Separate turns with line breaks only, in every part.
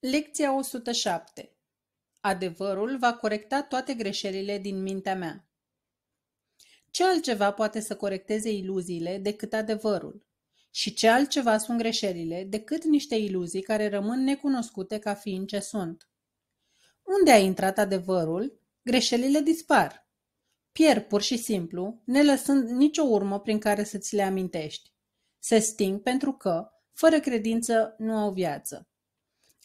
Lecția 107 Adevărul va corecta toate greșelile din mintea mea. Ce altceva poate să corecteze iluziile decât adevărul? Și ce altceva sunt greșelile decât niște iluzii care rămân necunoscute ca fiind ce sunt? Unde a intrat adevărul, greșelile dispar. Pierd pur și simplu, ne lăsând nicio urmă prin care să ți le amintești. Se sting pentru că, fără credință, nu au viață.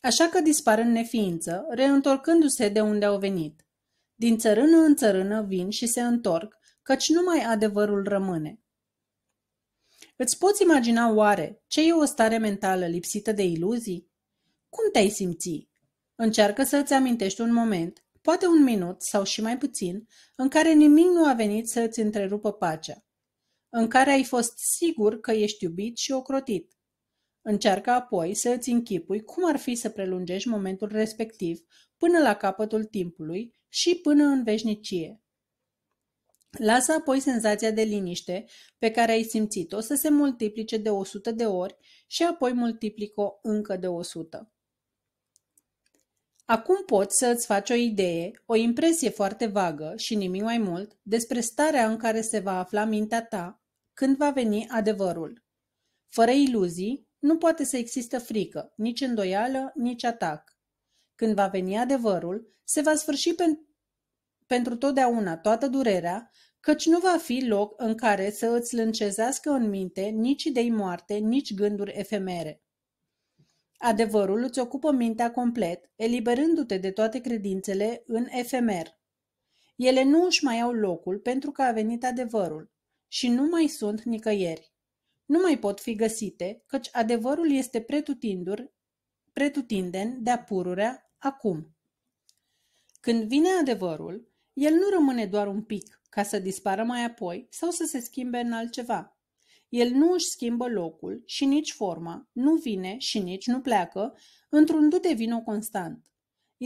Așa că dispar în neființă, reîntorcându-se de unde au venit. Din țărână în țărână vin și se întorc, căci numai adevărul rămâne. Îți poți imagina oare ce e o stare mentală lipsită de iluzii? Cum te-ai simți? Încearcă să îți amintești un moment, poate un minut sau și mai puțin, în care nimic nu a venit să îți întrerupă pacea, în care ai fost sigur că ești iubit și ocrotit, Încearcă apoi să îți închipui cum ar fi să prelungești momentul respectiv până la capătul timpului și până în veșnicie. Lasă apoi senzația de liniște pe care ai simțit-o să se multiplice de 100 de ori și apoi multiplic-o încă de 100. Acum poți să îți faci o idee, o impresie foarte vagă și nimic mai mult despre starea în care se va afla mintea ta când va veni adevărul. Fără iluzii, nu poate să există frică, nici îndoială, nici atac. Când va veni adevărul, se va sfârși pen- pentru totdeauna toată durerea, căci nu va fi loc în care să îți lâncezească în minte nici idei moarte, nici gânduri efemere. Adevărul îți ocupă mintea complet, eliberându-te de toate credințele în efemer. Ele nu își mai au locul pentru că a venit adevărul și nu mai sunt nicăieri nu mai pot fi găsite, căci adevărul este pretutindur, pretutindeni de-a pururea acum. Când vine adevărul, el nu rămâne doar un pic ca să dispară mai apoi sau să se schimbe în altceva. El nu își schimbă locul și nici forma, nu vine și nici nu pleacă într-un du de vino constant.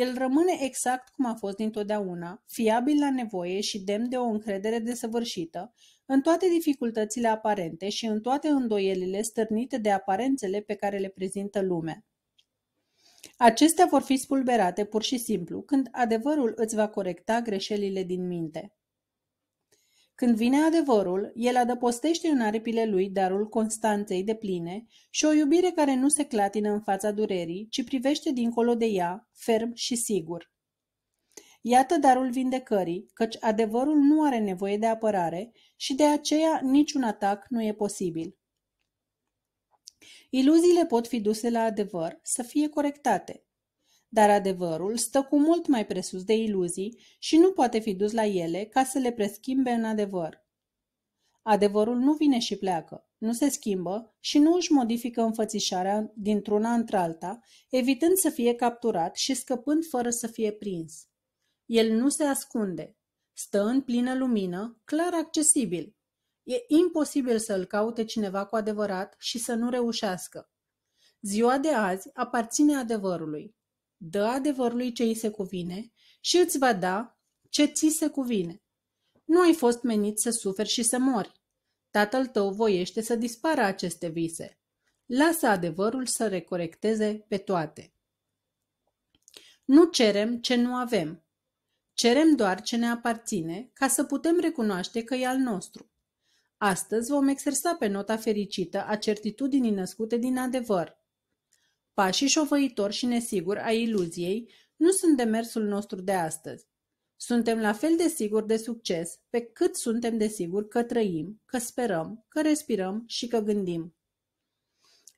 El rămâne exact cum a fost dintotdeauna, fiabil la nevoie și demn de o încredere desăvârșită, în toate dificultățile aparente și în toate îndoielile stârnite de aparențele pe care le prezintă lumea. Acestea vor fi spulberate pur și simplu când adevărul îți va corecta greșelile din minte. Când vine adevărul, el adăpostește în aripile lui darul Constanței de pline și o iubire care nu se clatină în fața durerii, ci privește dincolo de ea, ferm și sigur. Iată darul vindecării, căci adevărul nu are nevoie de apărare și de aceea niciun atac nu e posibil. Iluziile pot fi duse la adevăr, să fie corectate, dar adevărul stă cu mult mai presus de iluzii și nu poate fi dus la ele ca să le preschimbe în adevăr. Adevărul nu vine și pleacă, nu se schimbă și nu își modifică înfățișarea dintr-una într-alta, evitând să fie capturat și scăpând fără să fie prins. El nu se ascunde, stă în plină lumină, clar accesibil. E imposibil să-l caute cineva cu adevărat și să nu reușească. Ziua de azi aparține adevărului dă adevărului ce îi se cuvine și îți va da ce ți se cuvine. Nu ai fost menit să suferi și să mori. Tatăl tău voiește să dispară aceste vise. Lasă adevărul să recorecteze pe toate. Nu cerem ce nu avem. Cerem doar ce ne aparține ca să putem recunoaște că e al nostru. Astăzi vom exersa pe nota fericită a certitudinii născute din adevăr, Pașii șovăitor și nesigur a iluziei nu sunt demersul nostru de astăzi. Suntem la fel de sigur de succes pe cât suntem de sigur că trăim, că sperăm, că respirăm și că gândim.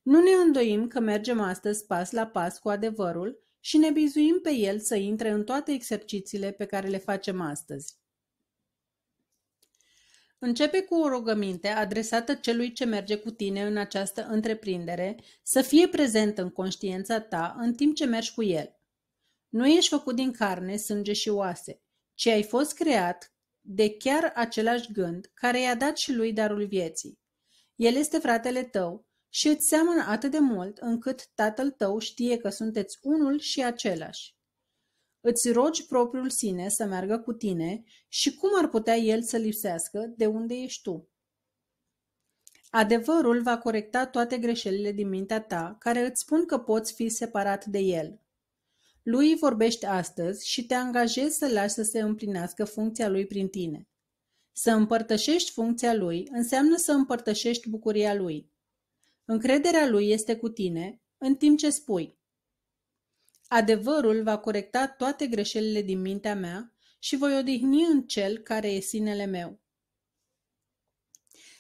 Nu ne îndoim că mergem astăzi pas la pas cu adevărul și ne bizuim pe el să intre în toate exercițiile pe care le facem astăzi. Începe cu o rugăminte adresată celui ce merge cu tine în această întreprindere să fie prezent în conștiința ta în timp ce mergi cu el. Nu ești făcut din carne, sânge și oase, ci ai fost creat de chiar același gând care i-a dat și lui darul vieții. El este fratele tău și îți seamănă atât de mult încât tatăl tău știe că sunteți unul și același. Îți rogi propriul sine să meargă cu tine și cum ar putea el să lipsească de unde ești tu? Adevărul va corecta toate greșelile din mintea ta care îți spun că poți fi separat de el. Lui vorbești astăzi și te angajezi să lași să se împlinească funcția lui prin tine. Să împărtășești funcția lui înseamnă să împărtășești bucuria lui. Încrederea lui este cu tine în timp ce spui Adevărul va corecta toate greșelile din mintea mea și voi odihni în cel care e sinele meu.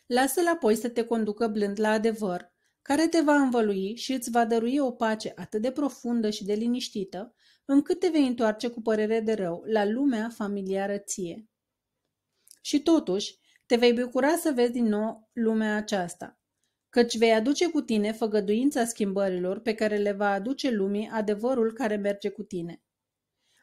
Lasă-l apoi să te conducă blând la adevăr, care te va învălui și îți va dărui o pace atât de profundă și de liniștită, încât te vei întoarce cu părere de rău la lumea familiară ție. Și totuși, te vei bucura să vezi din nou lumea aceasta, căci vei aduce cu tine făgăduința schimbărilor pe care le va aduce lumii adevărul care merge cu tine.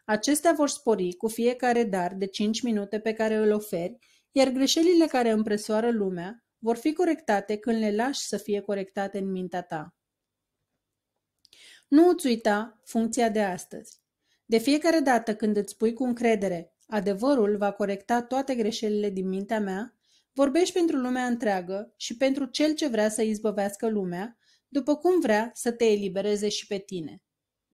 Acestea vor spori cu fiecare dar de 5 minute pe care îl oferi, iar greșelile care împresoară lumea vor fi corectate când le lași să fie corectate în mintea ta. Nu îți uita funcția de astăzi. De fiecare dată când îți pui cu încredere, adevărul va corecta toate greșelile din mintea mea, Vorbești pentru lumea întreagă și pentru cel ce vrea să izbăvească lumea, după cum vrea să te elibereze și pe tine.